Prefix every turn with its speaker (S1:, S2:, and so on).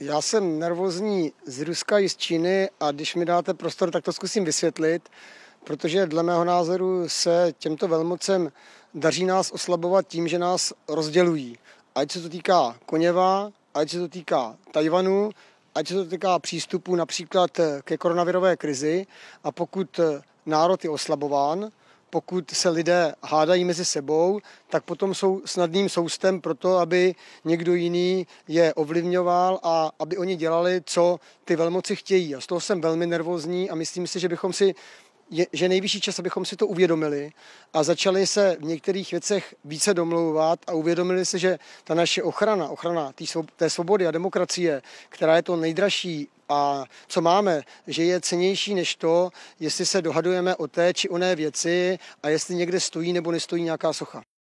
S1: Já jsem nervózní z Ruska i z Číny a když mi dáte prostor, tak to zkusím vysvětlit, protože dle mého názoru se těmto velmocem daří nás oslabovat tím, že nás rozdělují. Ať se to týká Koněva, ať se to týká Tajvanu, ať se to týká přístupu například ke koronavirové krizi. A pokud národ je oslabován, pokud se lidé hádají mezi sebou, tak potom jsou snadným soustem pro to, aby někdo jiný je ovlivňoval a aby oni dělali, co ty velmoci chtějí. A z toho jsem velmi nervózní a myslím si, že bychom si je, že nejvyšší čas, abychom si to uvědomili a začali se v některých věcech více domlouvat a uvědomili si, že ta naše ochrana, ochrana té, té svobody a demokracie, která je to nejdražší a co máme, že je cenější než to, jestli se dohadujeme o té či oné věci a jestli někde stojí nebo nestojí nějaká socha.